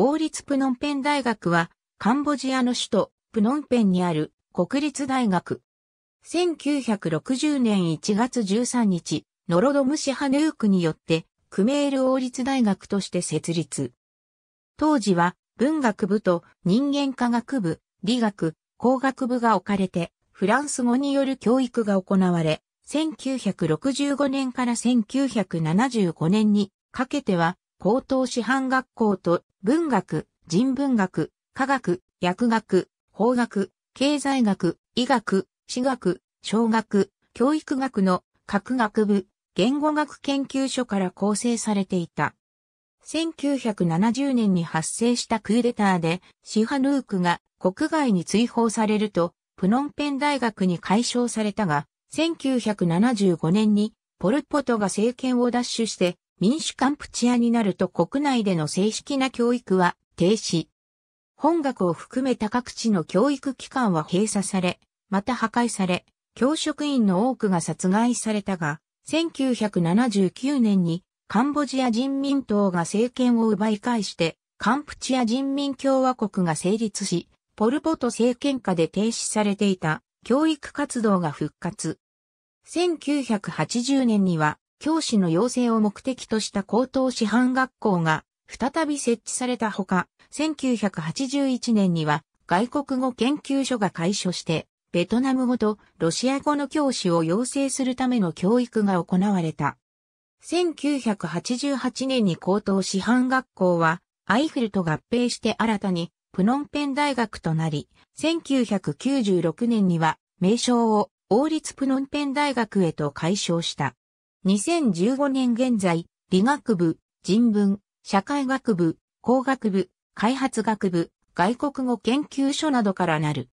王立プノンペン大学は、カンボジアの首都、プノンペンにある国立大学。1960年1月13日、ノロドムシハヌークによって、クメール王立大学として設立。当時は、文学部と人間科学部、理学、工学部が置かれて、フランス語による教育が行われ、1965年から1975年にかけては、高等師範学校と文学、人文学、科学、薬学、法学、経済学、医学、私学、小学、教育学の各学部、言語学研究所から構成されていた。1970年に発生したクーデターでシハヌークが国外に追放されると、プノンペン大学に解消されたが、1975年にポルポトが政権を奪取して民主カンプチアになると国内での正式な教育は停止。本学を含めた各地の教育機関は閉鎖され、また破壊され、教職員の多くが殺害されたが、1979年にカンボジア人民党が政権を奪い返して、カンプチア人民共和国が成立し、ポルポト政権下で停止されていた教育活動が復活。1980年には教師の養成を目的とした高等師範学校が再び設置されたほか、1981年には外国語研究所が開所して、ベトナム語とロシア語の教師を養成するための教育が行われた。1988年に高等師範学校は、アイフルと合併して新たに、プノンペン大学となり、1996年には、名称を王立プノンペン大学へと改称した。2015年現在、理学部、人文、社会学部、工学部、開発学部、外国語研究所などからなる。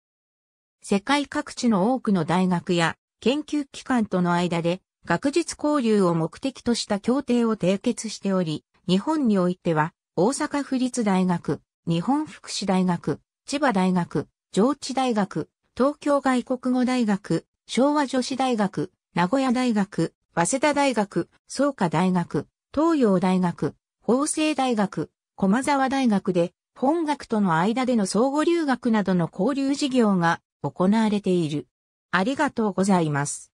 世界各地の多くの大学や研究機関との間で学術交流を目的とした協定を締結しており、日本においては大阪府立大学、日本福祉大学、千葉大学、上智大学、東京外国語大学、昭和女子大学、名古屋大学、早稲田大学、創価大学、東洋大学、法政大学、駒沢大学で、本学との間での相互留学などの交流事業が行われている。ありがとうございます。